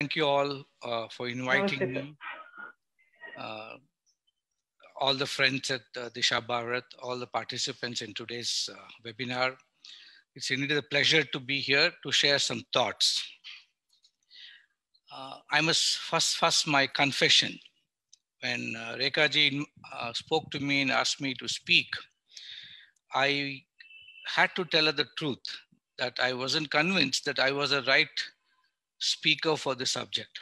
Thank you all uh, for inviting me. Uh, all the friends at uh, Disha Bharat, all the participants in today's uh, webinar. It's indeed a pleasure to be here to share some thoughts. Uh, I must first, first my confession. When uh, Ji uh, spoke to me and asked me to speak, I had to tell her the truth that I wasn't convinced that I was a right speaker for the subject.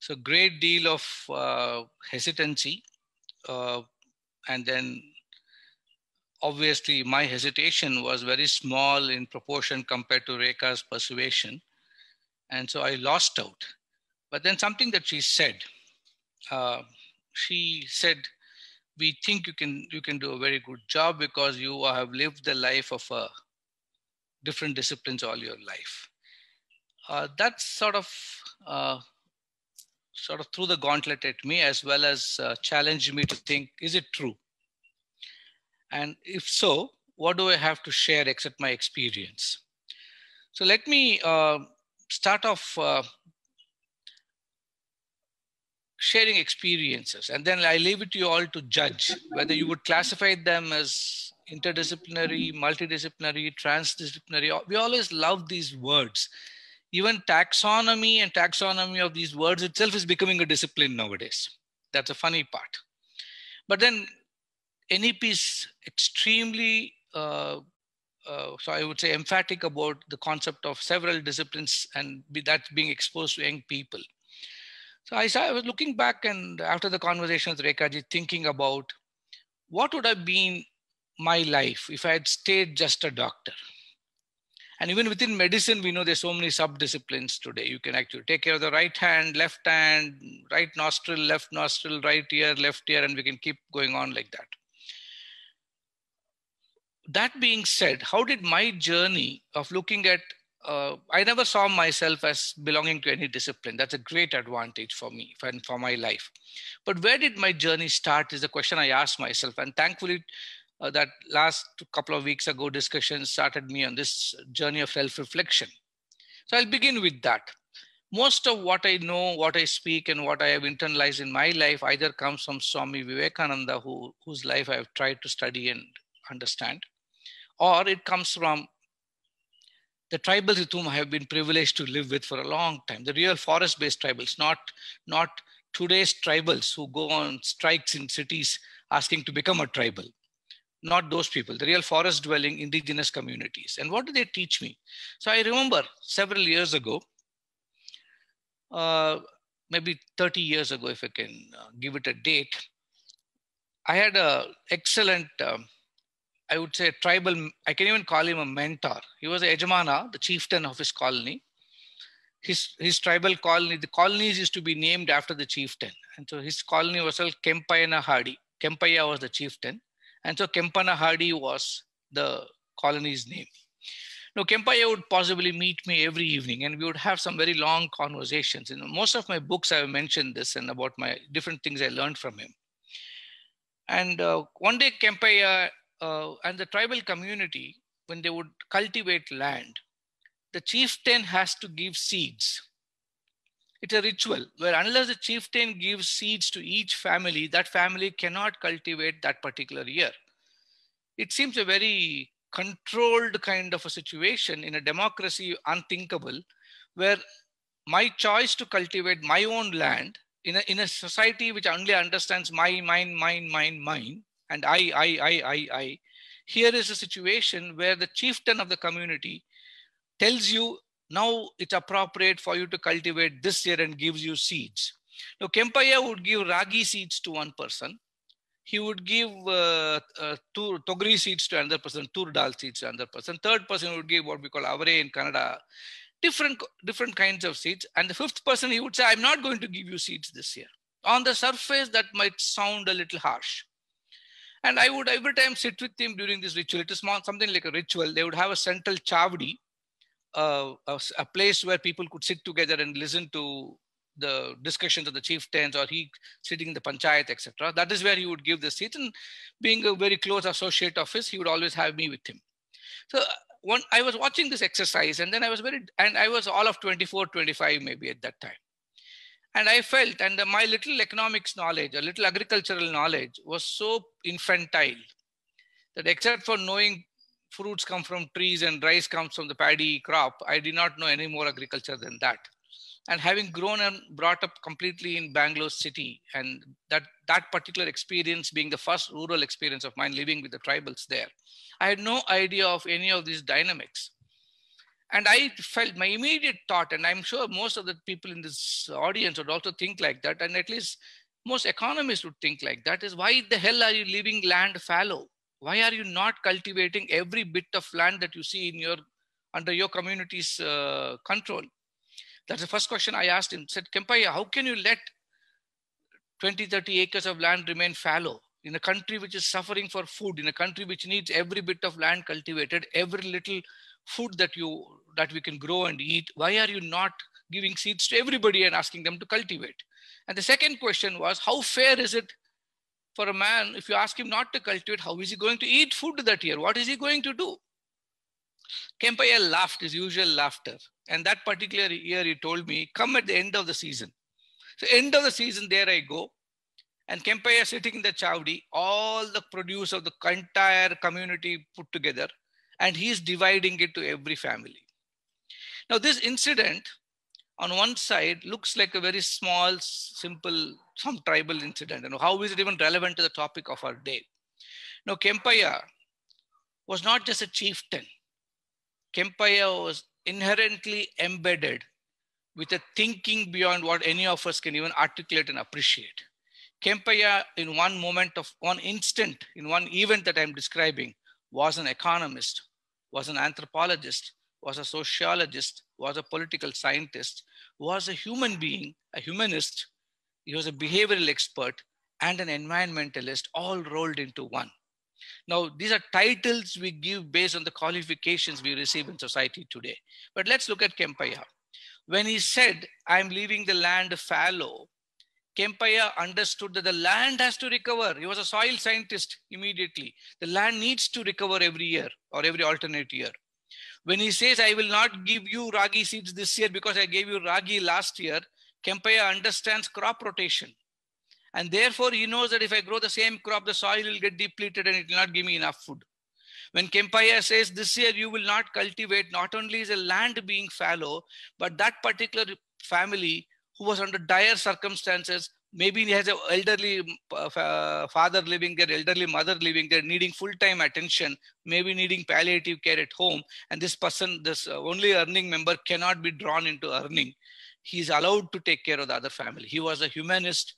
So great deal of uh, hesitancy uh, and then obviously my hesitation was very small in proportion compared to Rekha's persuasion. And so I lost out. But then something that she said, uh, she said, we think you can, you can do a very good job because you have lived the life of a uh, different disciplines all your life uh, sort of uh, sort of threw the gauntlet at me as well as uh, challenged me to think is it true and if so what do i have to share except my experience so let me uh, start off uh, sharing experiences and then i leave it to you all to judge whether you would classify them as interdisciplinary multidisciplinary transdisciplinary we always love these words even taxonomy and taxonomy of these words itself is becoming a discipline nowadays. That's a funny part. But then NEP is extremely, uh, uh, so I would say emphatic about the concept of several disciplines and be, being exposed to young people. So I, saw, I was looking back and after the conversation with Rekaji, thinking about what would have been my life if I had stayed just a doctor and even within medicine, we know there's so many sub-disciplines today. You can actually take care of the right hand, left hand, right nostril, left nostril, right ear, left ear, and we can keep going on like that. That being said, how did my journey of looking at uh, I never saw myself as belonging to any discipline. That's a great advantage for me and for my life. But where did my journey start is the question I asked myself. And thankfully, uh, that last couple of weeks ago discussion started me on this journey of self reflection. So I'll begin with that. Most of what I know, what I speak, and what I have internalized in my life either comes from Swami Vivekananda, who, whose life I have tried to study and understand, or it comes from the tribals with whom I have been privileged to live with for a long time, the real forest based tribals, not, not today's tribals who go on strikes in cities asking to become a tribal not those people, the real forest dwelling indigenous communities. And what do they teach me? So I remember several years ago, uh, maybe 30 years ago, if I can uh, give it a date, I had a excellent, um, I would say tribal, I can even call him a mentor. He was a Ejamana, the chieftain of his colony. His, his tribal colony, the colonies used to be named after the chieftain. And so his colony was called Kempayana Hadi. Kempaya was the chieftain. And so Kempana Hardy was the colony's name. Now, Kempaya would possibly meet me every evening and we would have some very long conversations. In most of my books, I've mentioned this and about my different things I learned from him. And uh, one day, Kempaya uh, and the tribal community, when they would cultivate land, the chieftain has to give seeds it's a ritual where unless the chieftain gives seeds to each family, that family cannot cultivate that particular year. It seems a very controlled kind of a situation in a democracy unthinkable, where my choice to cultivate my own land in a, in a society which only understands my, mine, mine, mine, mine, and I, I, I, I, I. Here is a situation where the chieftain of the community tells you now it's appropriate for you to cultivate this year and gives you seeds. Now Kempaya would give ragi seeds to one person. He would give uh, uh, togri seeds to another person, tur dal seeds to another person. Third person would give what we call avare in Canada, Different, different kinds of seeds. And the fifth person, he would say, I'm not going to give you seeds this year. On the surface, that might sound a little harsh. And I would every time sit with him during this ritual. It is something like a ritual. They would have a central chavdi a, a, a, place where people could sit together and listen to the discussions of the chieftains or he sitting in the panchayat, etc. That is where he would give the seat. And being a very close associate of his, he would always have me with him. So when uh, I was watching this exercise and then I was very, and I was all of 24, 25 maybe at that time. And I felt, and my little economics knowledge, a little agricultural knowledge was so infantile that except for knowing fruits come from trees and rice comes from the paddy crop, I did not know any more agriculture than that. And having grown and brought up completely in Bangalore city, and that, that particular experience being the first rural experience of mine living with the tribals there, I had no idea of any of these dynamics. And I felt my immediate thought, and I'm sure most of the people in this audience would also think like that, and at least most economists would think like that, is why the hell are you leaving land fallow? why are you not cultivating every bit of land that you see in your under your community's uh, control that's the first question i asked him said kempai how can you let 20 30 acres of land remain fallow in a country which is suffering for food in a country which needs every bit of land cultivated every little food that you that we can grow and eat why are you not giving seeds to everybody and asking them to cultivate and the second question was how fair is it for a man, if you ask him not to cultivate, how is he going to eat food that year? What is he going to do? Kempayel laughed his usual laughter. And that particular year, he told me, come at the end of the season. So end of the season, there I go. And Kempaya sitting in the Chowdi, all the produce of the entire community put together, and he's dividing it to every family. Now, this incident on one side looks like a very small, simple, some tribal incident. And how is it even relevant to the topic of our day? Now, Kempaya was not just a chieftain. Kempaya was inherently embedded with a thinking beyond what any of us can even articulate and appreciate. Kempaya, in one moment of one instant, in one event that I'm describing, was an economist, was an anthropologist, was a sociologist, was a political scientist, was a human being, a humanist, he was a behavioral expert and an environmentalist all rolled into one. Now, these are titles we give based on the qualifications we receive in society today. But let's look at Kempaya. When he said, I'm leaving the land fallow, Kempaya understood that the land has to recover. He was a soil scientist immediately. The land needs to recover every year or every alternate year. When he says, I will not give you ragi seeds this year because I gave you ragi last year, Kempaya understands crop rotation. And therefore, he knows that if I grow the same crop, the soil will get depleted and it will not give me enough food. When Kempaya says, This year you will not cultivate, not only is the land being fallow, but that particular family who was under dire circumstances maybe he has an elderly uh, father living there, elderly mother living there, needing full-time attention, maybe needing palliative care at home. And this person, this uh, only earning member cannot be drawn into earning. He is allowed to take care of the other family. He was a humanist.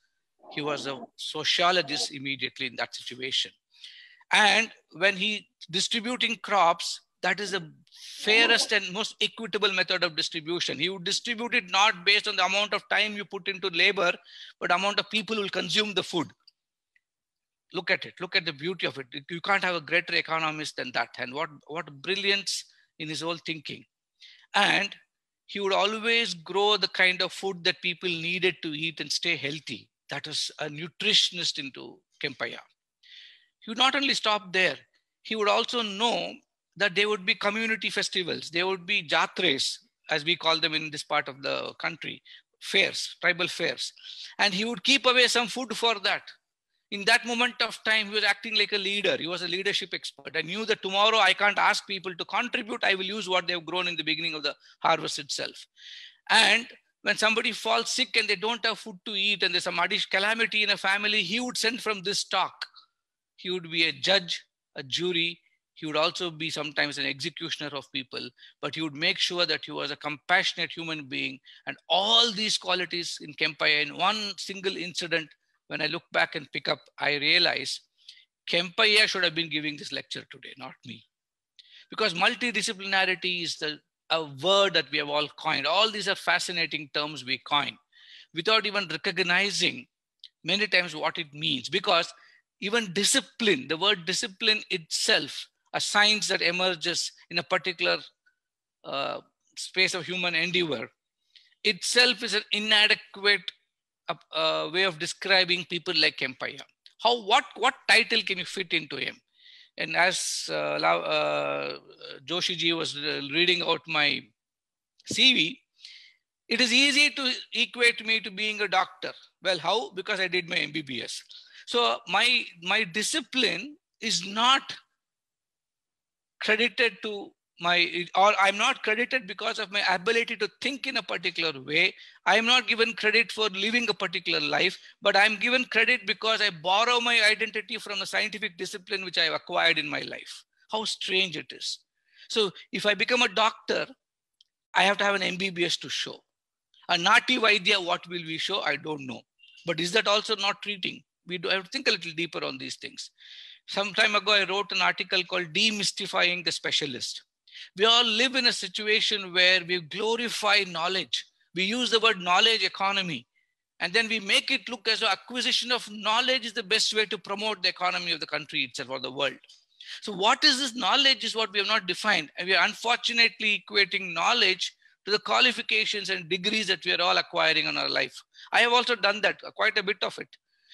He was a sociologist immediately in that situation. And when he distributing crops, that is the fairest and most equitable method of distribution. You distribute it not based on the amount of time you put into labor, but amount of people will consume the food. Look at it. Look at the beauty of it. You can't have a greater economist than that. And what, what brilliance in his whole thinking. And he would always grow the kind of food that people needed to eat and stay healthy. That was a nutritionist into Kempaya. He would not only stop there, he would also know that there would be community festivals, there would be jatres, as we call them in this part of the country, fairs, tribal fairs. And he would keep away some food for that. In that moment of time, he was acting like a leader. He was a leadership expert. I knew that tomorrow I can't ask people to contribute. I will use what they've grown in the beginning of the harvest itself. And when somebody falls sick and they don't have food to eat and there's some calamity in a family, he would send from this stock. He would be a judge, a jury, he would also be sometimes an executioner of people, but he would make sure that he was a compassionate human being. And all these qualities in Kempai in one single incident, when I look back and pick up, I realize Kempai should have been giving this lecture today, not me. Because multidisciplinarity is the a word that we have all coined. All these are fascinating terms we coin without even recognizing many times what it means. Because even discipline, the word discipline itself a science that emerges in a particular uh, space of human endeavor itself is an inadequate uh, uh, way of describing people like empire How, what, what title can you fit into him? And as uh, uh, Joshiji was uh, reading out my CV, it is easy to equate me to being a doctor. Well, how? Because I did my MBBS. So my, my discipline is not credited to my or i'm not credited because of my ability to think in a particular way i am not given credit for living a particular life but i'm given credit because i borrow my identity from a scientific discipline which i've acquired in my life how strange it is so if i become a doctor i have to have an mbbs to show a nati idea. what will we show i don't know but is that also not treating we do I have to think a little deeper on these things some time ago, I wrote an article called Demystifying the Specialist. We all live in a situation where we glorify knowledge. We use the word knowledge economy, and then we make it look as though acquisition of knowledge is the best way to promote the economy of the country itself or the world. So, what is this knowledge is what we have not defined. And we are unfortunately equating knowledge to the qualifications and degrees that we are all acquiring in our life. I have also done that, quite a bit of it,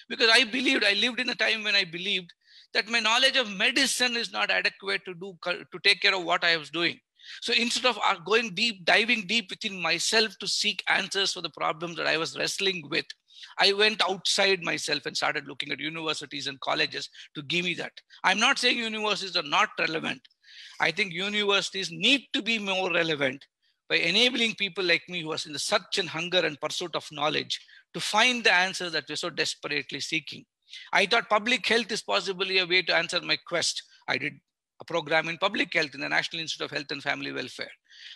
because I believed, I lived in a time when I believed that my knowledge of medicine is not adequate to do to take care of what I was doing. So instead of uh, going deep, diving deep within myself to seek answers for the problems that I was wrestling with, I went outside myself and started looking at universities and colleges to give me that. I'm not saying universities are not relevant. I think universities need to be more relevant by enabling people like me who are in the search and hunger and pursuit of knowledge to find the answers that we're so desperately seeking. I thought public health is possibly a way to answer my quest. I did a program in public health in the National Institute of Health and Family Welfare.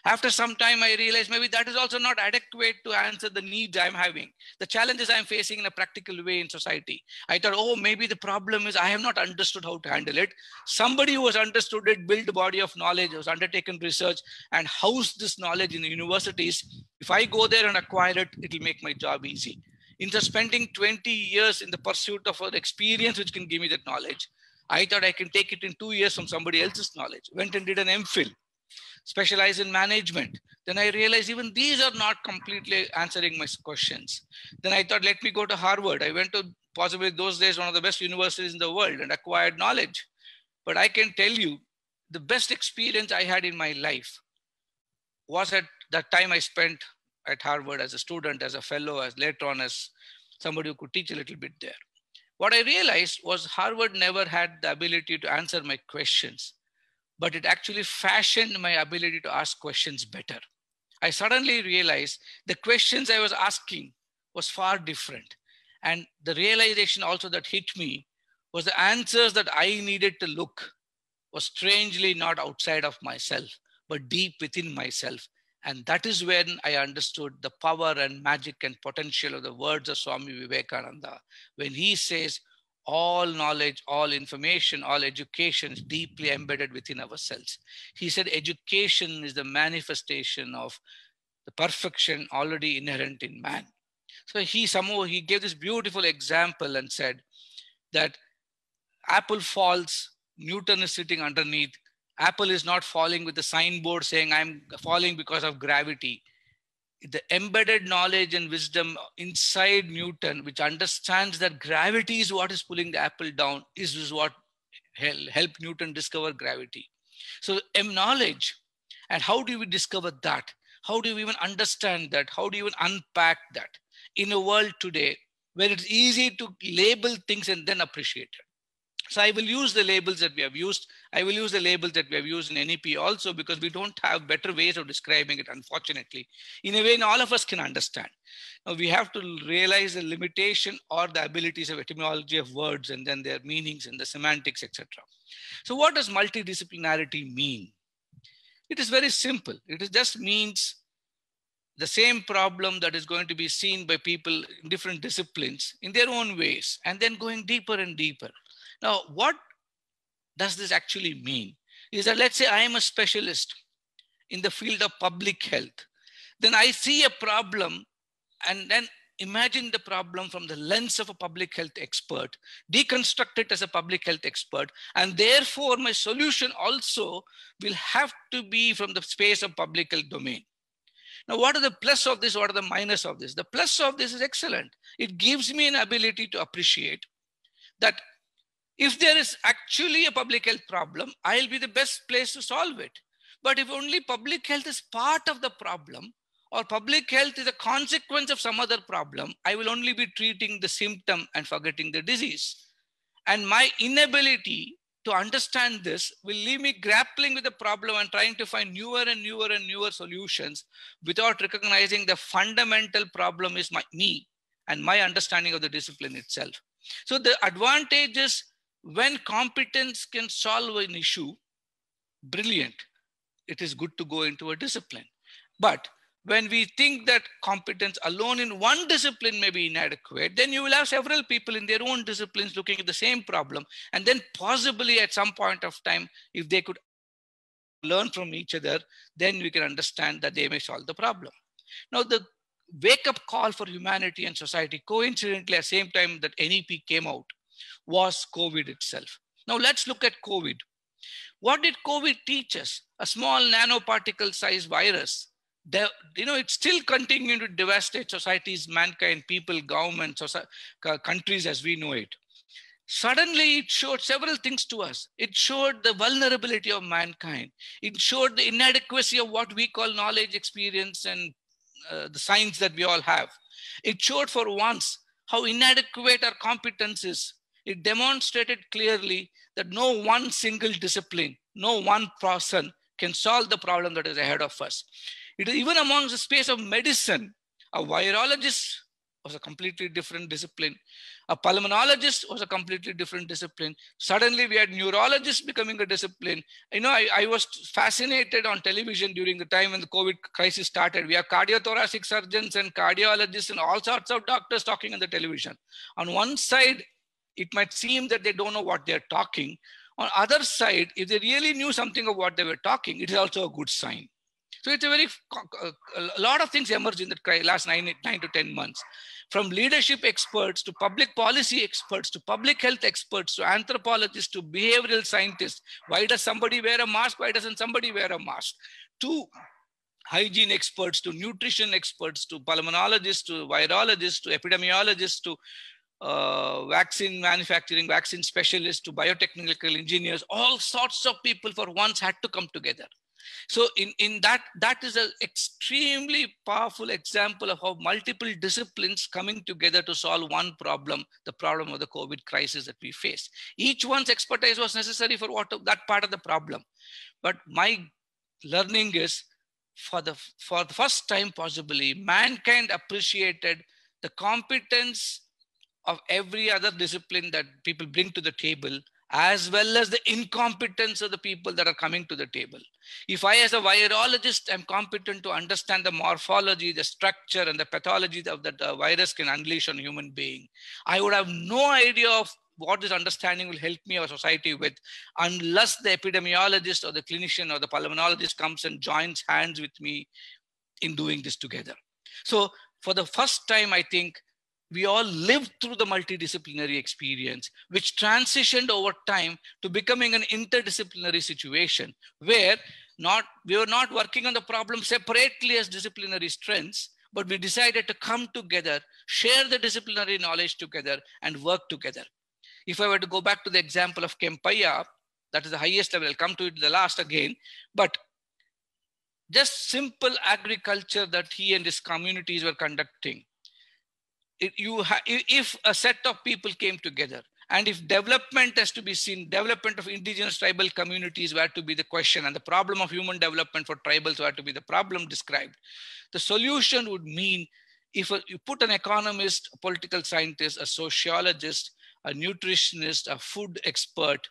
After some time, I realized maybe that is also not adequate to answer the needs I'm having, the challenges I'm facing in a practical way in society. I thought, oh, maybe the problem is I have not understood how to handle it. Somebody who has understood it, built a body of knowledge, has undertaken research, and housed this knowledge in the universities. If I go there and acquire it, it'll make my job easy instead of spending 20 years in the pursuit of an experience which can give me that knowledge, I thought I can take it in two years from somebody else's knowledge. Went and did an MPhil, specialized in management. Then I realized even these are not completely answering my questions. Then I thought, let me go to Harvard. I went to possibly those days one of the best universities in the world and acquired knowledge. But I can tell you, the best experience I had in my life was at that time I spent at Harvard as a student, as a fellow, as later on as somebody who could teach a little bit there. What I realized was Harvard never had the ability to answer my questions, but it actually fashioned my ability to ask questions better. I suddenly realized the questions I was asking was far different. And the realization also that hit me was the answers that I needed to look was strangely not outside of myself, but deep within myself. And that is when I understood the power and magic and potential of the words of Swami Vivekananda. When he says, all knowledge, all information, all education is deeply embedded within ourselves. He said, education is the manifestation of the perfection already inherent in man. So he somehow he gave this beautiful example and said that apple falls, Newton is sitting underneath, Apple is not falling with a signboard saying, I'm falling because of gravity. The embedded knowledge and wisdom inside Newton, which understands that gravity is what is pulling the apple down, is, is what helped Newton discover gravity. So, M knowledge, and how do we discover that? How do we even understand that? How do you even unpack that in a world today where it's easy to label things and then appreciate it? So I will use the labels that we have used. I will use the labels that we have used in NEP also because we don't have better ways of describing it, unfortunately. In a way, all of us can understand. Now we have to realize the limitation or the abilities of etymology of words and then their meanings and the semantics, etc. So what does multidisciplinarity mean? It is very simple. It just means the same problem that is going to be seen by people in different disciplines in their own ways and then going deeper and deeper now, what does this actually mean? Is that let's say I am a specialist in the field of public health. Then I see a problem and then imagine the problem from the lens of a public health expert, deconstruct it as a public health expert, and therefore my solution also will have to be from the space of public health domain. Now, what are the plus of this? What are the minus of this? The plus of this is excellent. It gives me an ability to appreciate that if there is actually a public health problem, I'll be the best place to solve it. But if only public health is part of the problem, or public health is a consequence of some other problem, I will only be treating the symptom and forgetting the disease. And my inability to understand this will leave me grappling with the problem and trying to find newer and newer and newer solutions without recognizing the fundamental problem is my me and my understanding of the discipline itself. So the advantages when competence can solve an issue, brilliant. It is good to go into a discipline. But when we think that competence alone in one discipline may be inadequate, then you will have several people in their own disciplines looking at the same problem. And then possibly at some point of time, if they could learn from each other, then we can understand that they may solve the problem. Now, the wake up call for humanity and society, coincidentally, at the same time that NEP came out, was COVID itself. Now let's look at COVID. What did COVID teach us? A small nanoparticle sized virus. They, you know, it's still continuing to devastate societies, mankind, people, governments, countries as we know it. Suddenly, it showed several things to us. It showed the vulnerability of mankind. It showed the inadequacy of what we call knowledge, experience, and uh, the science that we all have. It showed for once how inadequate our competence is it demonstrated clearly that no one single discipline, no one person can solve the problem that is ahead of us. It is even amongst the space of medicine, a virologist was a completely different discipline. A pulmonologist was a completely different discipline. Suddenly we had neurologists becoming a discipline. You know, I, I was fascinated on television during the time when the COVID crisis started. We have cardiothoracic surgeons and cardiologists and all sorts of doctors talking on the television. On one side, it might seem that they don't know what they're talking. On other side, if they really knew something of what they were talking, it is also a good sign. So it's a very, a lot of things emerge in the last nine, nine to 10 months. From leadership experts to public policy experts to public health experts to anthropologists to behavioral scientists. Why does somebody wear a mask? Why doesn't somebody wear a mask? To hygiene experts to nutrition experts to pulmonologists to virologists to epidemiologists to uh, vaccine manufacturing, vaccine specialists to biotechnical engineers, all sorts of people for once had to come together. So in, in that, that is an extremely powerful example of how multiple disciplines coming together to solve one problem, the problem of the COVID crisis that we face. Each one's expertise was necessary for what, that part of the problem. But my learning is for the, for the first time possibly, mankind appreciated the competence of every other discipline that people bring to the table as well as the incompetence of the people that are coming to the table. If I, as a virologist, am competent to understand the morphology, the structure, and the pathology of that the uh, virus can unleash on human being, I would have no idea of what this understanding will help me or society with unless the epidemiologist or the clinician or the pulmonologist comes and joins hands with me in doing this together. So for the first time, I think we all lived through the multidisciplinary experience, which transitioned over time to becoming an interdisciplinary situation where not, we were not working on the problem separately as disciplinary strengths, but we decided to come together, share the disciplinary knowledge together, and work together. If I were to go back to the example of Kempaya, that is the highest level, I'll come to it the last again, but just simple agriculture that he and his communities were conducting it, you if a set of people came together and if development has to be seen, development of indigenous tribal communities were to be the question and the problem of human development for tribals were to be the problem described, the solution would mean if a, you put an economist, a political scientist, a sociologist, a nutritionist, a food expert,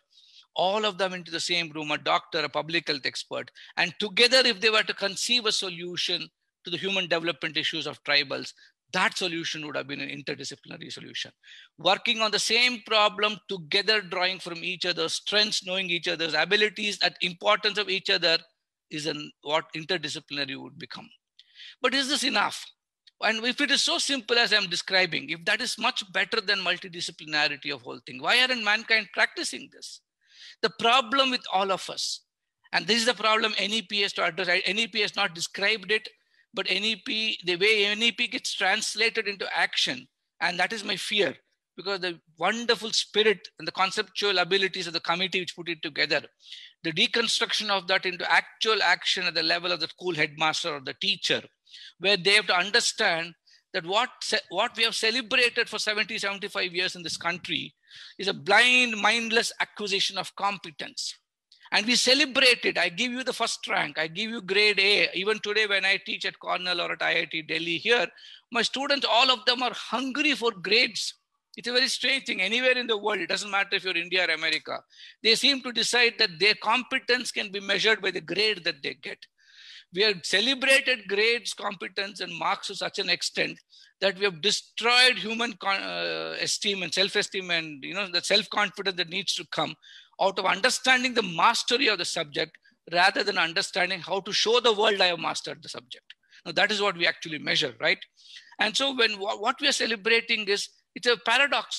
all of them into the same room, a doctor, a public health expert, and together if they were to conceive a solution to the human development issues of tribals, that solution would have been an interdisciplinary solution. Working on the same problem together, drawing from each other's strengths, knowing each other's abilities, that importance of each other is an, what interdisciplinary would become. But is this enough? And if it is so simple as I'm describing, if that is much better than multidisciplinarity of whole thing, why aren't mankind practicing this? The problem with all of us, and this is the problem NEP has to address, NEP has not described it, but NEP, the way NEP gets translated into action, and that is my fear because the wonderful spirit and the conceptual abilities of the committee which put it together, the deconstruction of that into actual action at the level of the school headmaster or the teacher, where they have to understand that what, what we have celebrated for 70, 75 years in this country is a blind, mindless acquisition of competence. And we celebrate it. I give you the first rank. I give you grade A. Even today, when I teach at Cornell or at IIT Delhi here, my students, all of them are hungry for grades. It's a very strange thing. Anywhere in the world, it doesn't matter if you're India or America, they seem to decide that their competence can be measured by the grade that they get. We have celebrated grades, competence, and marks to such an extent that we have destroyed human uh, esteem and self-esteem and you know the self-confidence that needs to come out of understanding the mastery of the subject rather than understanding how to show the world I have mastered the subject. Now that is what we actually measure, right? And so when what we are celebrating is it's a paradox.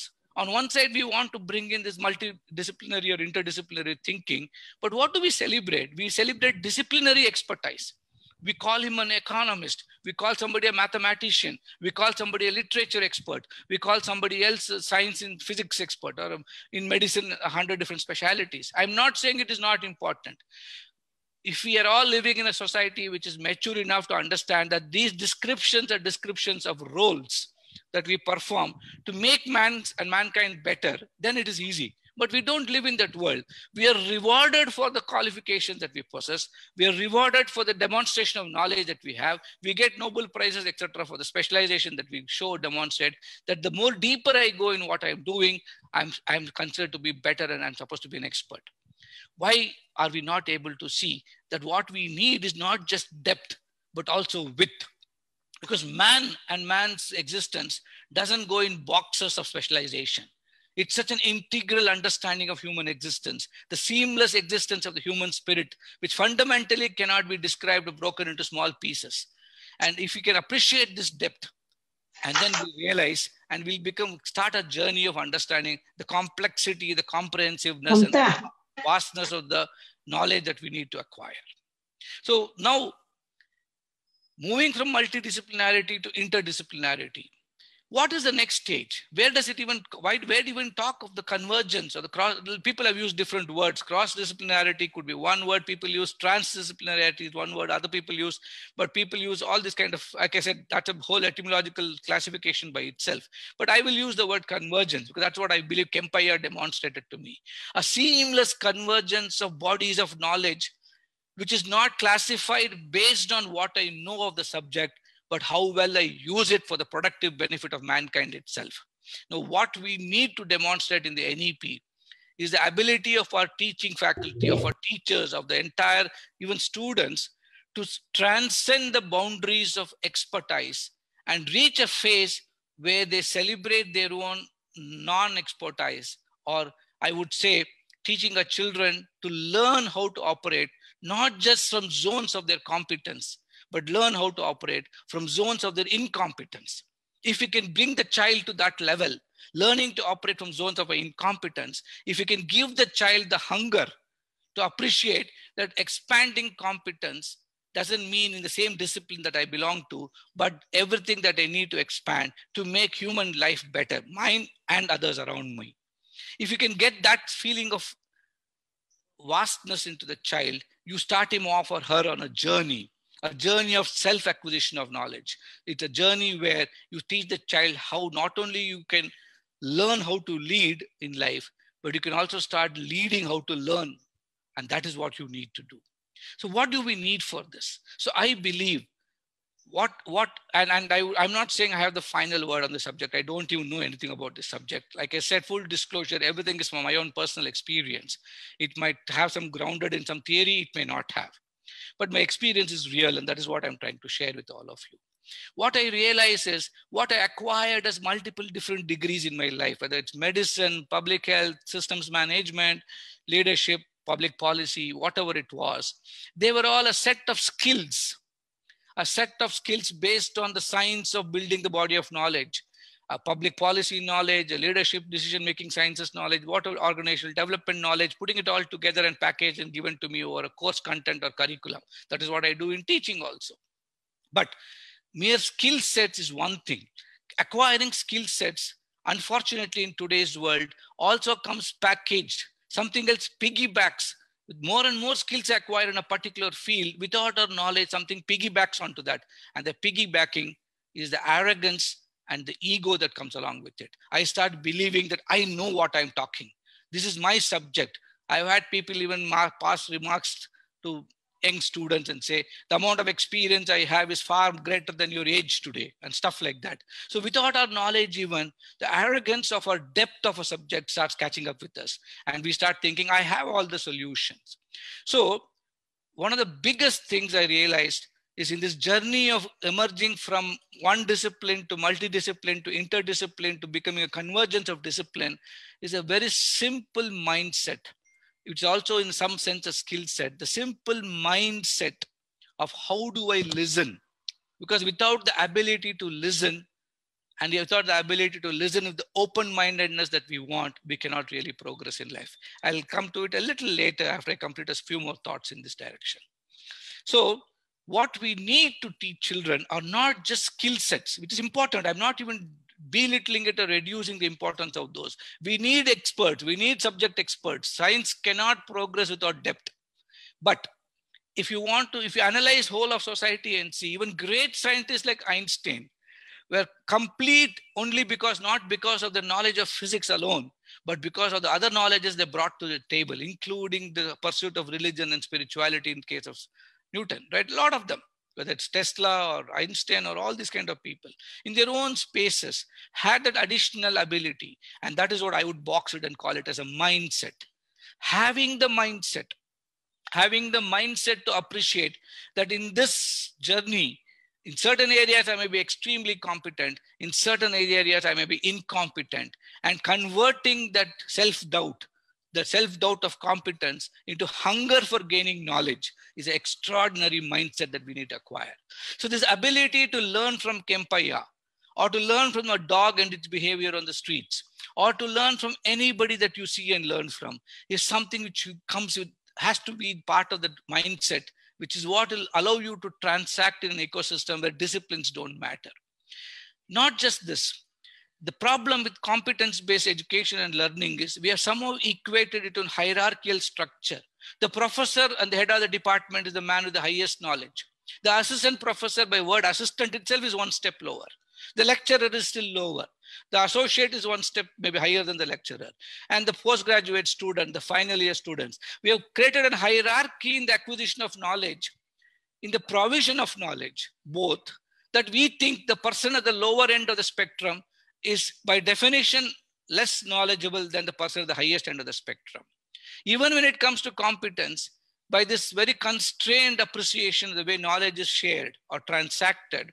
On one side, we want to bring in this multidisciplinary or interdisciplinary thinking, but what do we celebrate? We celebrate disciplinary expertise we call him an economist. We call somebody a mathematician. We call somebody a literature expert. We call somebody else a science and physics expert or um, in medicine, a hundred different specialities. I'm not saying it is not important. If we are all living in a society which is mature enough to understand that these descriptions are descriptions of roles that we perform to make man and mankind better, then it is easy but we don't live in that world. We are rewarded for the qualifications that we possess. We are rewarded for the demonstration of knowledge that we have. We get Nobel Prizes, etc., for the specialization that we show, demonstrate. That the more deeper I go in what I'm doing, I'm, I'm considered to be better and I'm supposed to be an expert. Why are we not able to see that what we need is not just depth, but also width? Because man and man's existence doesn't go in boxes of specialization it's such an integral understanding of human existence, the seamless existence of the human spirit, which fundamentally cannot be described or broken into small pieces. And if we can appreciate this depth, and then we realize and we'll become start a journey of understanding the complexity, the comprehensiveness, and the vastness of the knowledge that we need to acquire. So now moving from multidisciplinarity to interdisciplinarity what is the next stage? Where does it even, why, where do you even talk of the convergence or the cross, people have used different words. Cross-disciplinarity could be one word people use, transdisciplinarity is one word other people use, but people use all this kind of, like I said, that's a whole etymological classification by itself. But I will use the word convergence because that's what I believe Kempire demonstrated to me. A seamless convergence of bodies of knowledge which is not classified based on what I know of the subject, but how well I use it for the productive benefit of mankind itself. Now, what we need to demonstrate in the NEP is the ability of our teaching faculty, of our teachers, of the entire, even students, to transcend the boundaries of expertise and reach a phase where they celebrate their own non-expertise or I would say teaching our children to learn how to operate, not just from zones of their competence, but learn how to operate from zones of their incompetence. If we can bring the child to that level, learning to operate from zones of incompetence, if we can give the child the hunger to appreciate that expanding competence doesn't mean in the same discipline that I belong to, but everything that I need to expand to make human life better, mine and others around me. If you can get that feeling of vastness into the child, you start him off or her on a journey a journey of self acquisition of knowledge. It's a journey where you teach the child how not only you can learn how to lead in life, but you can also start leading how to learn. And that is what you need to do. So, what do we need for this? So, I believe what, what, and, and I, I'm not saying I have the final word on the subject. I don't even know anything about this subject. Like I said, full disclosure, everything is from my own personal experience. It might have some grounded in some theory, it may not have. But my experience is real, and that is what I'm trying to share with all of you. What I realize is what I acquired as multiple different degrees in my life, whether it's medicine, public health, systems management, leadership, public policy, whatever it was, they were all a set of skills, a set of skills based on the science of building the body of knowledge a uh, public policy knowledge, uh, leadership, decision-making sciences knowledge, what organizational development knowledge, putting it all together and packaged and given to me over a course content or curriculum. That is what I do in teaching also. But mere skill sets is one thing. Acquiring skill sets, unfortunately, in today's world, also comes packaged. Something else piggybacks with more and more skills acquired in a particular field without our knowledge, something piggybacks onto that. And the piggybacking is the arrogance and the ego that comes along with it. I start believing that I know what I'm talking. This is my subject. I've had people even mark, pass remarks to young students and say, the amount of experience I have is far greater than your age today, and stuff like that. So, without our knowledge, even the arrogance of our depth of a subject starts catching up with us, and we start thinking, I have all the solutions. So, one of the biggest things I realized is in this journey of emerging from one discipline to multidiscipline to interdiscipline to becoming a convergence of discipline is a very simple mindset. It's also in some sense a skill set, the simple mindset of how do I listen? Because without the ability to listen, and without the ability to listen with the open-mindedness that we want, we cannot really progress in life. I'll come to it a little later after I complete a few more thoughts in this direction. So what we need to teach children are not just skill sets, which is important. I'm not even belittling it or reducing the importance of those. We need experts, we need subject experts. Science cannot progress without depth. But if you want to, if you analyze whole of society and see even great scientists like Einstein were complete only because, not because of the knowledge of physics alone, but because of the other knowledges they brought to the table, including the pursuit of religion and spirituality in case of Newton, right? A lot of them, whether it's Tesla or Einstein or all these kind of people in their own spaces had that additional ability. And that is what I would box it and call it as a mindset. Having the mindset, having the mindset to appreciate that in this journey, in certain areas, I may be extremely competent. In certain areas, I may be incompetent. And converting that self doubt the self-doubt of competence into hunger for gaining knowledge is an extraordinary mindset that we need to acquire. So this ability to learn from Kempaya or to learn from a dog and its behavior on the streets or to learn from anybody that you see and learn from is something which comes with, has to be part of the mindset, which is what will allow you to transact in an ecosystem where disciplines don't matter. Not just this, the problem with competence-based education and learning is we have somehow equated it on hierarchical structure. The professor and the head of the department is the man with the highest knowledge. The assistant professor by word assistant itself is one step lower. The lecturer is still lower. The associate is one step maybe higher than the lecturer. And the postgraduate student, the final year students. We have created a hierarchy in the acquisition of knowledge, in the provision of knowledge, both, that we think the person at the lower end of the spectrum is by definition less knowledgeable than the person at the highest end of the spectrum. Even when it comes to competence, by this very constrained appreciation of the way knowledge is shared or transacted,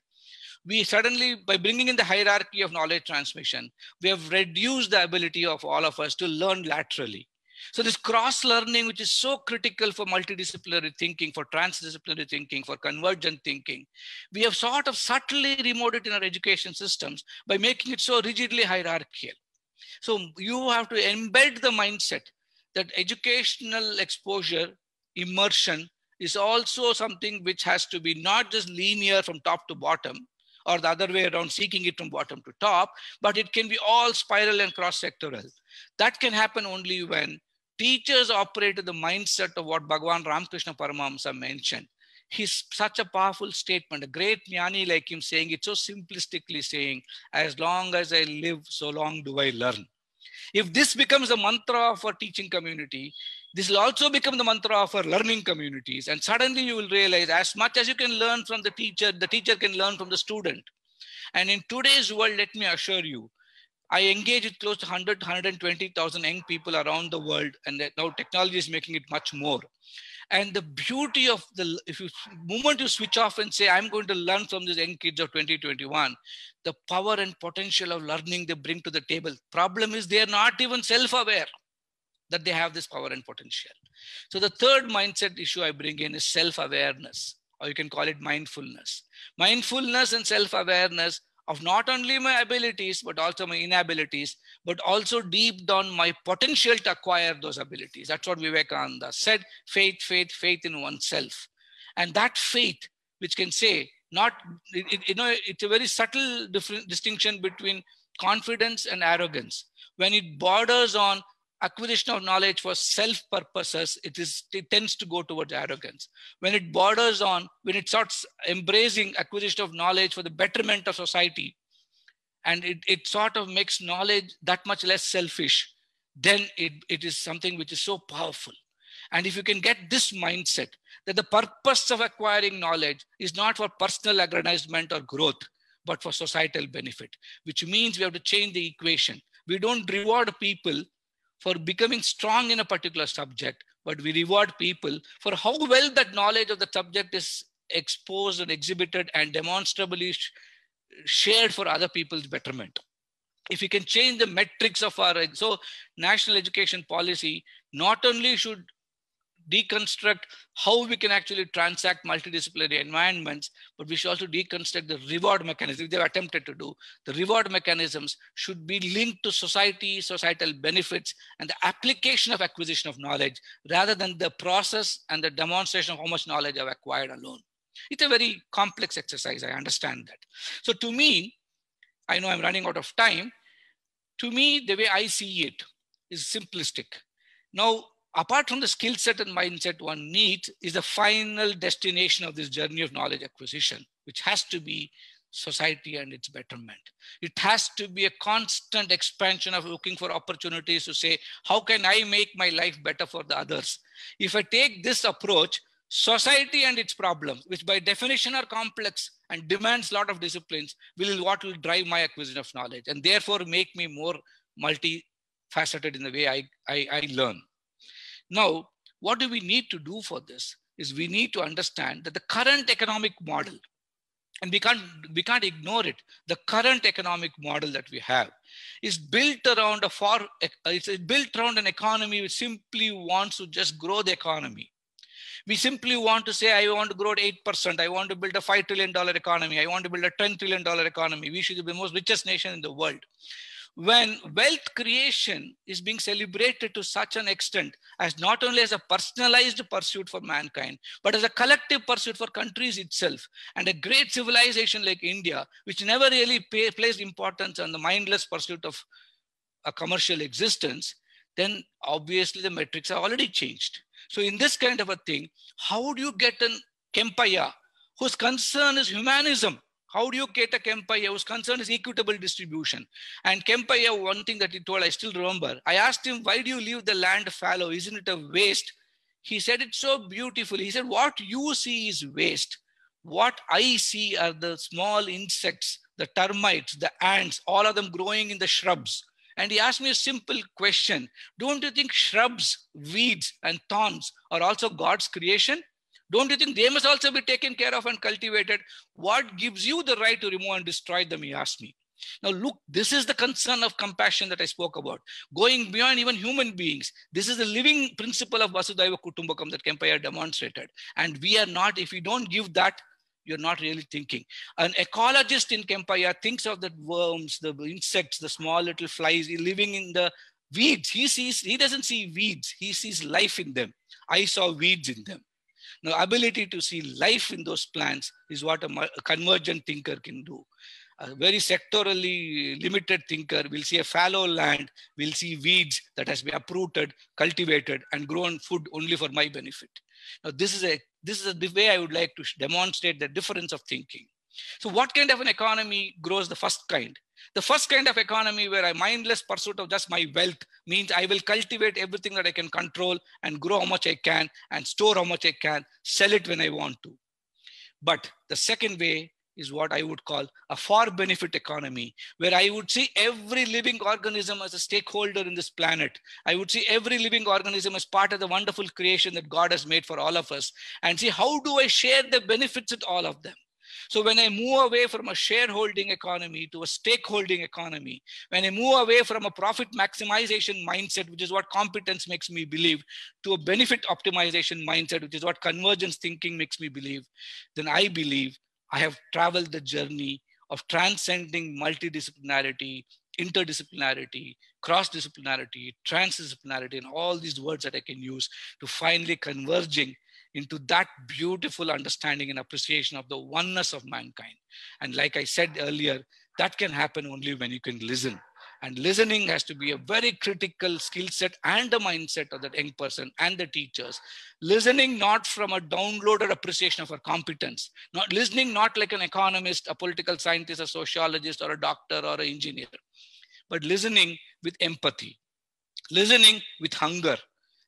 we suddenly, by bringing in the hierarchy of knowledge transmission, we have reduced the ability of all of us to learn laterally. So this cross learning, which is so critical for multidisciplinary thinking, for transdisciplinary thinking, for convergent thinking, we have sort of subtly removed it in our education systems by making it so rigidly hierarchical. So you have to embed the mindset that educational exposure, immersion is also something which has to be not just linear from top to bottom, or the other way around, seeking it from bottom to top, but it can be all spiral and cross sectoral. That can happen only when teachers operate in the mindset of what Bhagavan Ramakrishna Paramahamsa mentioned. He's such a powerful statement, a great jnani like him saying it so simplistically saying, as long as I live, so long do I learn. If this becomes the mantra of our teaching community, this will also become the mantra of our learning communities. And suddenly you will realize as much as you can learn from the teacher, the teacher can learn from the student. And in today's world, let me assure you, I engage with close to 100, 120,000 young people around the world. And now technology is making it much more. And the beauty of the, if you, moment you switch off and say, I'm going to learn from these young kids of 2021, the power and potential of learning they bring to the table. Problem is they're not even self-aware that they have this power and potential. So the third mindset issue I bring in is self-awareness, or you can call it mindfulness. Mindfulness and self-awareness of not only my abilities, but also my inabilities, but also deep down my potential to acquire those abilities. That's what Vivekananda said faith, faith, faith in oneself. And that faith, which can say, not, it, you know, it's a very subtle different distinction between confidence and arrogance. When it borders on acquisition of knowledge for self purposes, it, is, it tends to go towards arrogance. When it borders on, when it starts embracing acquisition of knowledge for the betterment of society, and it, it sort of makes knowledge that much less selfish, then it, it is something which is so powerful. And if you can get this mindset that the purpose of acquiring knowledge is not for personal aggrandizement or growth, but for societal benefit, which means we have to change the equation. We don't reward people for becoming strong in a particular subject, but we reward people for how well that knowledge of the subject is exposed and exhibited and demonstrably sh- shared for other people's betterment. If we can change the metrics of our so national education policy, not only should deconstruct how we can actually transact multidisciplinary environments, but we should also deconstruct the reward mechanism they've attempted to do. The reward mechanisms should be linked to society, societal benefits, and the application of acquisition of knowledge rather than the process and the demonstration of how much knowledge I've acquired alone. It's a very complex exercise. I understand that. So to me, I know I'm running out of time. To me, the way I see it is simplistic. Now, apart from the skill set and mindset one needs is the final destination of this journey of knowledge acquisition, which has to be society and its betterment. It has to be a constant expansion of looking for opportunities to say, how can I make my life better for the others? If I take this approach, society and its problems, which by definition are complex and demands a lot of disciplines, will what will drive my acquisition of knowledge and therefore make me more multifaceted in the way I, I, I learn. Now, what do we need to do for this? Is we need to understand that the current economic model, and we can't we can't ignore it. The current economic model that we have is built around a far it's built around an economy which simply wants to just grow the economy. We simply want to say, I want to grow at 8%. I want to build a $5 trillion economy. I want to build a $10 trillion economy. We should be the most richest nation in the world when wealth creation is being celebrated to such an extent as not only as a personalized pursuit for mankind, but as a collective pursuit for countries itself. And a great civilization like India, which never really pay, placed importance on the mindless pursuit of a commercial existence, then obviously the metrics are already changed. So in this kind of a thing, how do you get an Kempaya whose concern is humanism? How do you get a whose concern is equitable distribution. And Kempai. one thing that he told, I still remember, I asked him, why do you leave the land fallow? Isn't it a waste? He said it so beautifully. He said, what you see is waste. What I see are the small insects, the termites, the ants, all of them growing in the shrubs. And he asked me a simple question. Don't you think shrubs, weeds, and thorns are also God's creation? Don't you think they must also be taken care of and cultivated? What gives you the right to remove and destroy them, you ask me. Now, look, this is the concern of compassion that I spoke about, going beyond even human beings. This is the living principle of Vasudeva Kutumbakam that Kempaya demonstrated. And we are not, if we don't give that, you're not really thinking. An ecologist in Kempaya thinks of the worms, the insects, the small little flies living in the weeds. He sees, he doesn't see weeds, he sees life in them. I saw weeds in them. Now, ability to see life in those plants is what a, a convergent thinker can do. A very sectorally limited thinker will see a fallow land, will see weeds that has been uprooted, cultivated, and grown food only for my benefit. Now, this is a this is the way I would like to demonstrate the difference of thinking. So, what kind of an economy grows the first kind? The first kind of economy where a mindless pursuit of just my wealth means I will cultivate everything that I can control and grow how much I can and store how much I can, sell it when I want to. But the second way is what I would call a far benefit economy, where I would see every living organism as a stakeholder in this planet. I would see every living organism as part of the wonderful creation that God has made for all of us and see how do I share the benefits with all of them. So when I move away from a shareholding economy to a stakeholding economy, when I move away from a profit maximization mindset, which is what competence makes me believe, to a benefit optimization mindset, which is what convergence thinking makes me believe, then I believe I have traveled the journey of transcending multidisciplinarity, interdisciplinarity, cross-disciplinarity, transdisciplinarity, and all these words that I can use to finally converging into that beautiful understanding and appreciation of the oneness of mankind. And like I said earlier, that can happen only when you can listen. And listening has to be a very critical skill set and the mindset of that young person and the teachers. Listening not from a download or appreciation of our competence. Not listening not like an economist, a political scientist, a sociologist, or a doctor or an engineer, but listening with empathy, listening with hunger,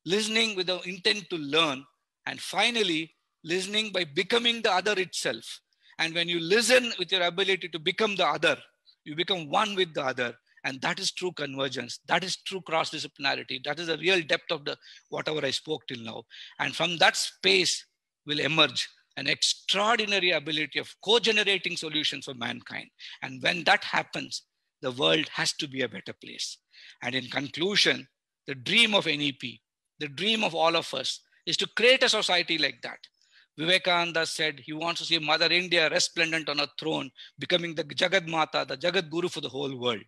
listening with the intent to learn, and finally, listening by becoming the other itself. And when you listen with your ability to become the other, you become one with the other. And that is true convergence. That is true cross disciplinarity. That is the real depth of the whatever I spoke till now. And from that space will emerge an extraordinary ability of co generating solutions for mankind. And when that happens, the world has to be a better place. And in conclusion, the dream of NEP, the dream of all of us is to create a society like that. Vivekananda said he wants to see Mother India resplendent on a throne, becoming the Jagad Mata, the Jagad Guru for the whole world.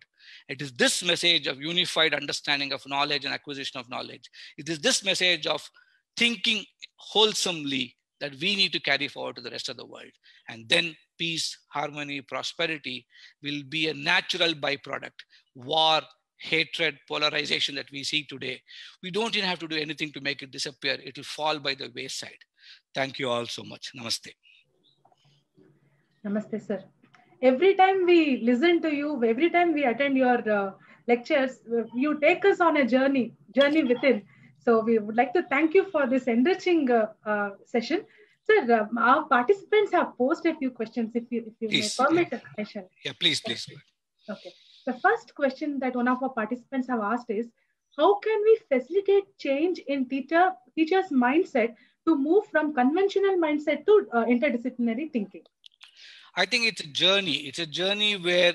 It is this message of unified understanding of knowledge and acquisition of knowledge. It is this message of thinking wholesomely that we need to carry forward to the rest of the world. And then peace, harmony, prosperity will be a natural byproduct. War hatred, polarization that we see today, we don't even have to do anything to make it disappear. It will fall by the wayside. Thank you all so much. Namaste. Namaste, sir. Every time we listen to you, every time we attend your uh, lectures, uh, you take us on a journey, journey within. So we would like to thank you for this enriching uh, uh, session. Sir, um, our participants have posed a few questions if you, if you please, may permit yeah. a question. Yeah, please, please. Okay. The first question that one of our participants have asked is, how can we facilitate change in teacher teachers' mindset to move from conventional mindset to uh, interdisciplinary thinking? I think it's a journey. It's a journey where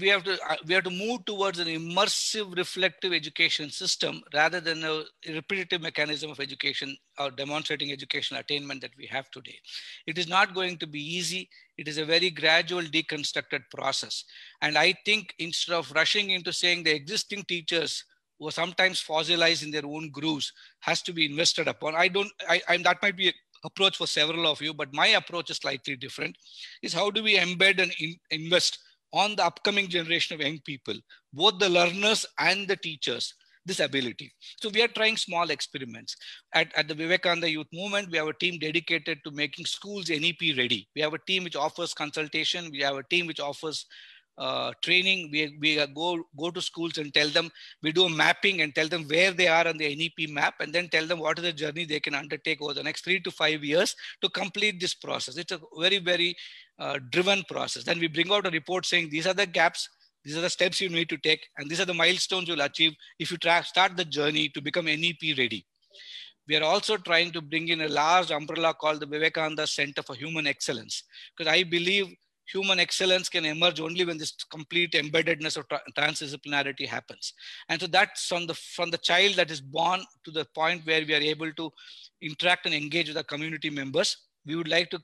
we have to uh, we have to move towards an immersive reflective education system rather than a repetitive mechanism of education or demonstrating educational attainment that we have today it is not going to be easy it is a very gradual deconstructed process and i think instead of rushing into saying the existing teachers who are sometimes fossilized in their own grooves has to be invested upon i don't i, I that might be a, approach for several of you but my approach is slightly different is how do we embed and in, invest on the upcoming generation of young people, both the learners and the teachers, this ability. So we are trying small experiments. At, at the Vivekananda Youth Movement, we have a team dedicated to making schools NEP ready. We have a team which offers consultation. We have a team which offers uh, training. We, we go, go to schools and tell them, we do a mapping and tell them where they are on the NEP map and then tell them what is the journey they can undertake over the next three to five years to complete this process. It's a very, very uh, driven process. Then we bring out a report saying these are the gaps, these are the steps you need to take, and these are the milestones you'll achieve if you track, start the journey to become NEP ready. We are also trying to bring in a large umbrella called the Vivekananda Center for Human Excellence, because I believe human excellence can emerge only when this complete embeddedness of tra transdisciplinarity happens. And so that's from the, from the child that is born to the point where we are able to interact and engage with our community members. We would like to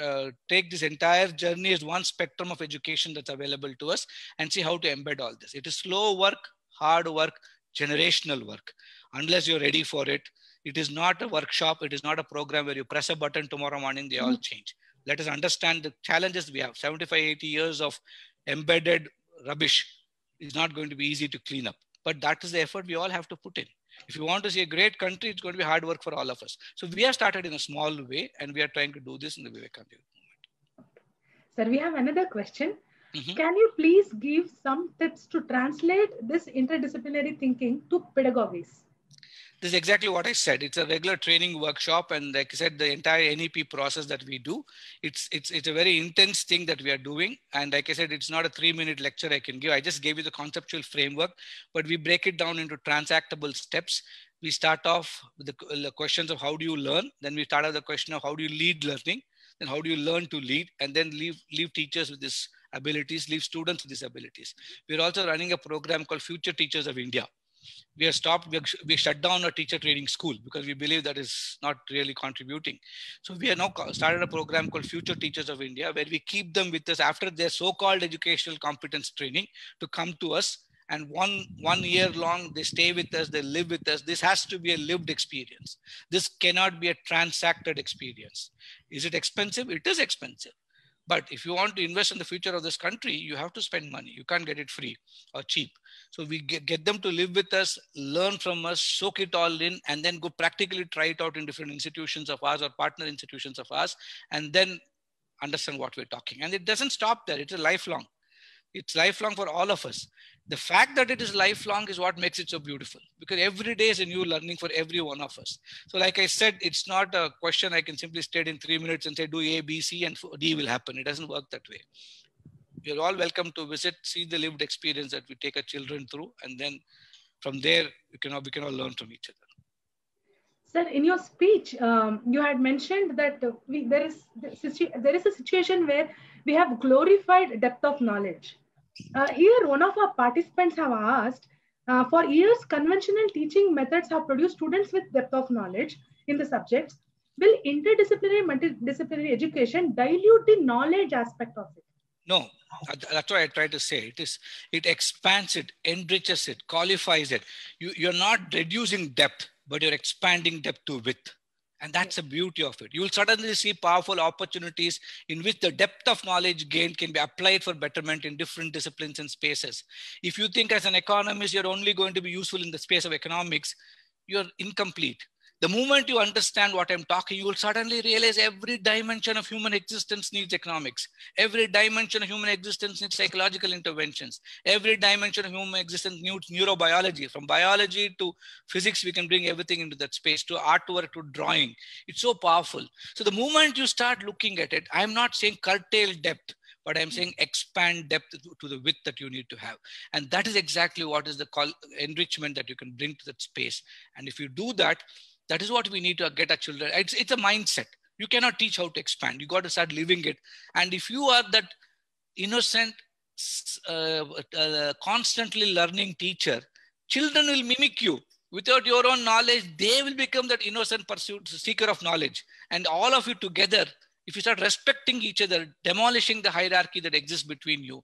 uh, take this entire journey as one spectrum of education that's available to us and see how to embed all this. It is slow work, hard work, generational work. Unless you're ready for it, it is not a workshop, it is not a program where you press a button tomorrow morning, they all mm-hmm. change. Let us understand the challenges we have. 75, 80 years of embedded rubbish is not going to be easy to clean up. But that is the effort we all have to put in. If you want to see a great country, it's going to be hard work for all of us. So we have started in a small way, and we are trying to do this in the Vivekananda movement. Sir, we have another question. Mm-hmm. Can you please give some tips to translate this interdisciplinary thinking to pedagogies? This is exactly what I said. It's a regular training workshop. And like I said, the entire NEP process that we do, it's, it's, it's a very intense thing that we are doing. And like I said, it's not a three minute lecture I can give. I just gave you the conceptual framework, but we break it down into transactable steps we start off with the questions of how do you learn then we start off the question of how do you lead learning then how do you learn to lead and then leave leave teachers with these abilities leave students with these abilities we're also running a program called future teachers of india we have stopped, we, have, we shut down a teacher training school because we believe that is not really contributing. So we have now started a program called Future Teachers of India, where we keep them with us after their so-called educational competence training to come to us and one one year long they stay with us they live with us this has to be a lived experience this cannot be a transacted experience is it expensive it is expensive but if you want to invest in the future of this country, you have to spend money. You can't get it free or cheap. So we get, get them to live with us, learn from us, soak it all in, and then go practically try it out in different institutions of ours or partner institutions of ours, and then understand what we're talking. And it doesn't stop there. It's a lifelong. It's lifelong for all of us the fact that it is lifelong is what makes it so beautiful because every day is a new learning for every one of us so like i said it's not a question i can simply state in three minutes and say do a b c and d will happen it doesn't work that way you're all welcome to visit see the lived experience that we take our children through and then from there we can all, we can all learn from each other Sir, in your speech, um, you had mentioned that we, there is there is a situation where we have glorified depth of knowledge uh, here, one of our participants have asked, uh, for years, conventional teaching methods have produced students with depth of knowledge in the subjects. Will interdisciplinary, multidisciplinary education dilute the knowledge aspect of it? No, that's why I try to say it is. It expands it, enriches it, qualifies it. You, you're not reducing depth, but you're expanding depth to width. And that's the beauty of it. You will suddenly see powerful opportunities in which the depth of knowledge gained can be applied for betterment in different disciplines and spaces. If you think as an economist, you're only going to be useful in the space of economics, you're incomplete the moment you understand what I'm talking, you will suddenly realize every dimension of human existence needs economics. Every dimension of human existence needs psychological interventions. Every dimension of human existence needs neurobiology. From biology to physics, we can bring everything into that space, to artwork, to drawing. It's so powerful. So the moment you start looking at it, I'm not saying curtail depth but I'm saying expand depth to the width that you need to have. And that is exactly what is the call enrichment that you can bring to that space. And if you do that, that is what we need to get our children. It's, it's a mindset. You cannot teach how to expand. You got to start living it. And if you are that innocent, uh, uh, constantly learning teacher, children will mimic you. Without your own knowledge, they will become that innocent pursuit, seeker of knowledge. And all of you together, if you start respecting each other, demolishing the hierarchy that exists between you,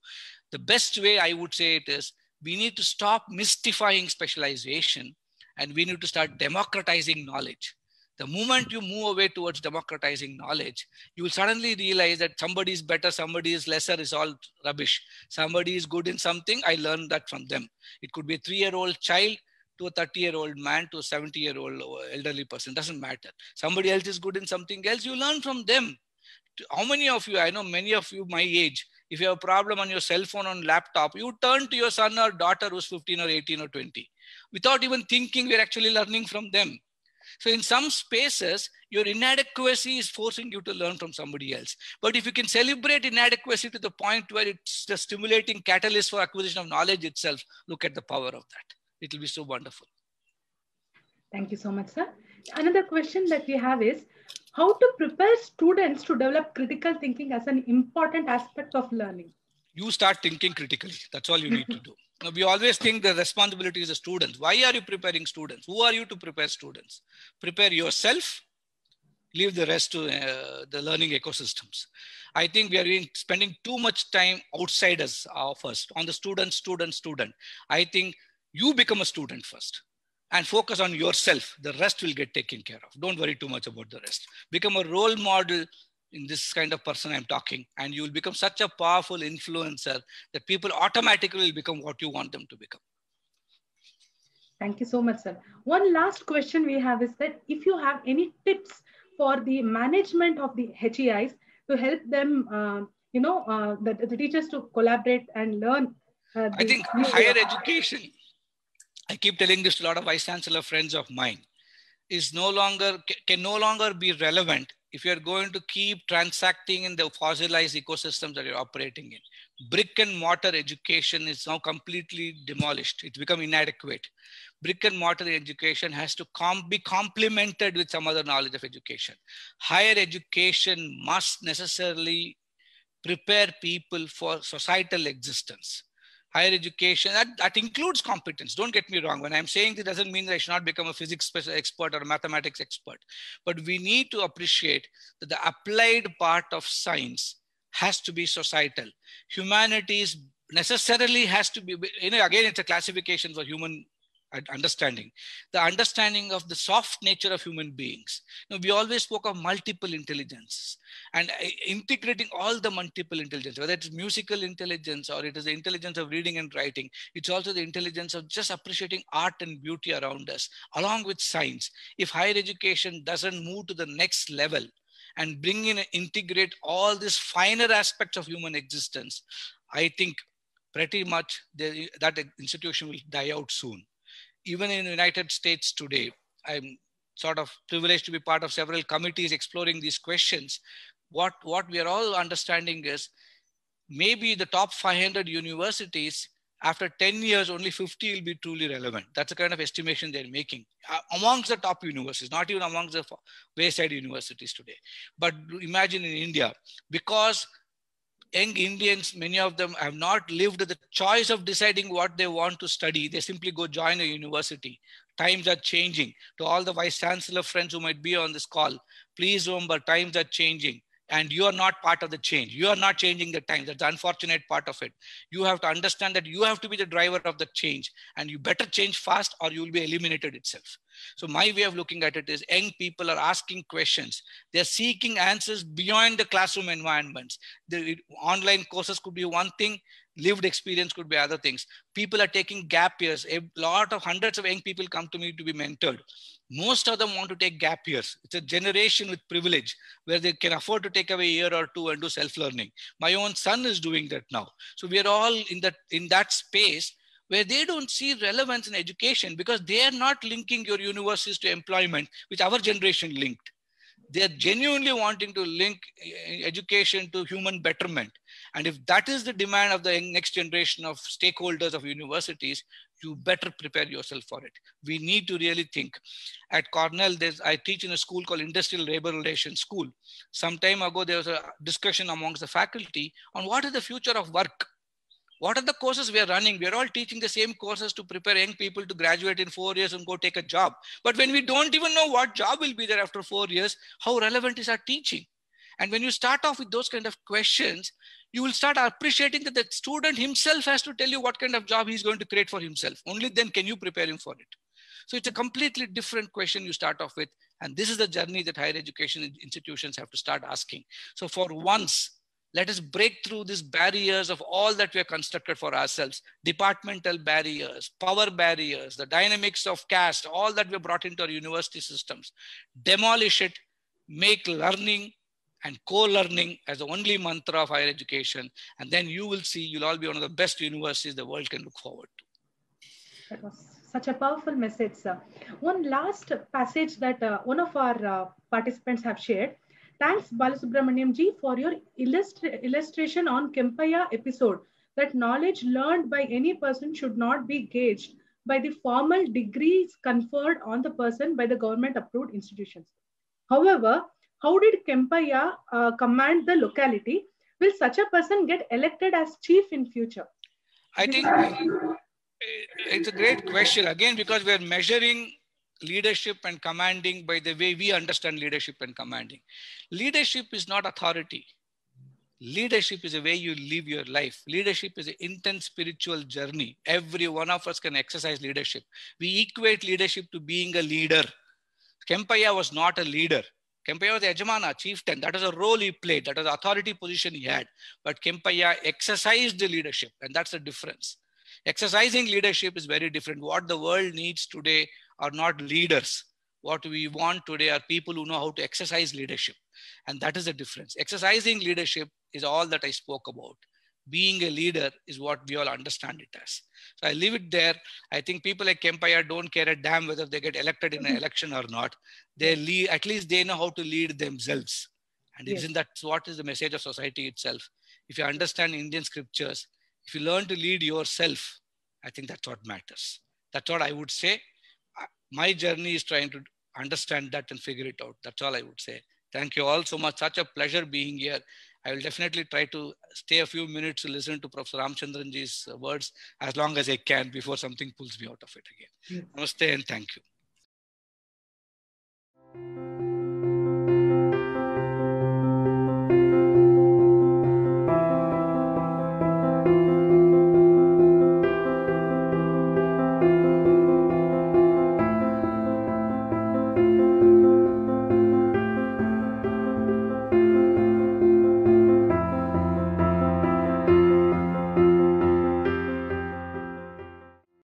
the best way I would say it is we need to stop mystifying specialization and we need to start democratizing knowledge. The moment you move away towards democratizing knowledge, you will suddenly realize that somebody is better, somebody is lesser is all rubbish. Somebody is good in something, I learned that from them. It could be a three year old child to a 30 year old man to a 70 year old elderly person, doesn't matter. Somebody else is good in something else, you learn from them. How many of you, I know many of you my age, if you have a problem on your cell phone on laptop, you turn to your son or daughter who's 15 or 18 or 20. Without even thinking, we're actually learning from them. So in some spaces, your inadequacy is forcing you to learn from somebody else. But if you can celebrate inadequacy to the point where it's the stimulating catalyst for acquisition of knowledge itself, look at the power of that. It will be so wonderful. Thank you so much, sir. Another question that we have is, how to prepare students to develop critical thinking as an important aspect of learning? You start thinking critically. That's all you need to do. we always think the responsibility is the students. Why are you preparing students? Who are you to prepare students? Prepare yourself, leave the rest to uh, the learning ecosystems. I think we are spending too much time outside us first on the student, student, student. I think you become a student first and focus on yourself. The rest will get taken care of. Don't worry too much about the rest. Become a role model in this kind of person I'm talking. And you will become such a powerful influencer that people automatically will become what you want them to become. Thank you so much, sir. One last question we have is that if you have any tips for the management of the HEIs to help them, uh, you know, uh, the, the, teachers to collaborate and learn. Uh, I think higher education, I keep telling this to a lot of vice chancellor friends of mine, is no longer, can no longer be relevant if you're going to keep transacting in the fossilized ecosystems that you're operating in. Brick and mortar education is now completely demolished. It's become inadequate. Brick and mortar education has to com be complemented with some other knowledge of education. Higher education must necessarily prepare people for societal existence higher education, that, that includes competence. Don't get me wrong. When I'm saying this doesn't mean that I should not become a physics expert or a mathematics expert. But we need to appreciate that the applied part of science has to be societal. Humanities necessarily has to be, you know, again, it's a classification for human understanding, the understanding of the soft nature of human beings. Now, we always spoke of multiple intelligences and uh, integrating all the multiple intelligence, whether it's musical intelligence or it is the intelligence of reading and writing, it's also the intelligence of just appreciating art and beauty around us, along with science. If higher education doesn't move to the next level, and bring in integrate all these finer aspects of human existence, I think pretty much the, that institution will die out soon even in the United States today, I'm sort of privileged to be part of several committees exploring these questions. What, what we are all understanding is maybe the top 500 universities after 10 years, only 50 will be truly relevant. That's the kind of estimation they're making uh, amongst the top universities, not even amongst the wayside universities today. But imagine in India, because young Indians, many of them have not lived the choice of deciding what they want to study. They simply go join a university. Times are changing. To all the vice chancellor friends who might be on this call, please remember times are changing and you are not part of the change. You are not changing the time. That's the unfortunate part of it. You have to understand that you have to be the driver of the change, and you better change fast or you will be eliminated itself. So, my way of looking at it is young people are asking questions. They're seeking answers beyond the classroom environments. The online courses could be one thing, lived experience could be other things people are taking gap years a lot of hundreds of young people come to me to be mentored most of them want to take gap years it's a generation with privilege where they can afford to take away a year or two and do self learning my own son is doing that now so we are all in that in that space where they don't see relevance in education because they are not linking your universities to employment which our generation linked they are genuinely wanting to link eh, eh, education to human betterment and if that is the demand of the next generation of stakeholders of universities, you better prepare yourself for it. We need to really think. At Cornell, there's, I teach in a school called Industrial Labor Relations School. Some time ago, there was a discussion amongst the faculty on what is the future of work. What are the courses we are running? We are all teaching the same courses to prepare young people to graduate in four years and go take a job. But when we don't even know what job will be there after four years, how relevant is our teaching? And when you start off with those kind of questions, you will start appreciating that the student himself has to tell you what kind of job he's going to create for himself. Only then can you prepare him for it. So it's a completely different question you start off with. And this is the journey that higher education institutions have to start asking. So for once, let us break through these barriers of all that we have constructed for ourselves departmental barriers power barriers the dynamics of caste all that we brought into our university systems demolish it make learning and co-learning as the only mantra of higher education. And then you will see you'll all be one of the best universities the world can look forward to. That was such a powerful message, sir. One last passage that uh, one of our uh, participants have shared. Thanks, Balasubramaniam ji, for your illustration on Kempaya episode that knowledge learned by any person should not be gauged by the formal degrees conferred on the person by the government approved institutions. However, how did Kempaya uh, command the locality? Will such a person get elected as chief in future? I think uh, it's a great question again because we are measuring leadership and commanding by the way we understand leadership and commanding. Leadership is not authority. Leadership is a way you live your life. Leadership is an intense spiritual journey. Every one of us can exercise leadership. We equate leadership to being a leader. Kempaya was not a leader. Kempaya was the Ajamana, chieftain. That was a role he played. That was the authority position he had. But Kempaya exercised the leadership, and that's the difference. Exercising leadership is very different. What the world needs today are not leaders. What we want today are people who know how to exercise leadership. And that is the difference. Exercising leadership is all that I spoke about being a leader is what we all understand it as. So I leave it there. I think people like Kempire don't care a damn whether they get elected in an mm-hmm. election or not. They lead, at least they know how to lead themselves. And yes. isn't that what is the message of society itself? If you understand Indian scriptures, if you learn to lead yourself, I think that's what matters. That's what I would say. My journey is trying to understand that and figure it out. That's all I would say. Thank you all so much. Such a pleasure being here. I will definitely try to stay a few minutes to listen to Professor Ramchandranji's uh, words as long as I can before something pulls me out of it again. Yes. Namaste and thank you.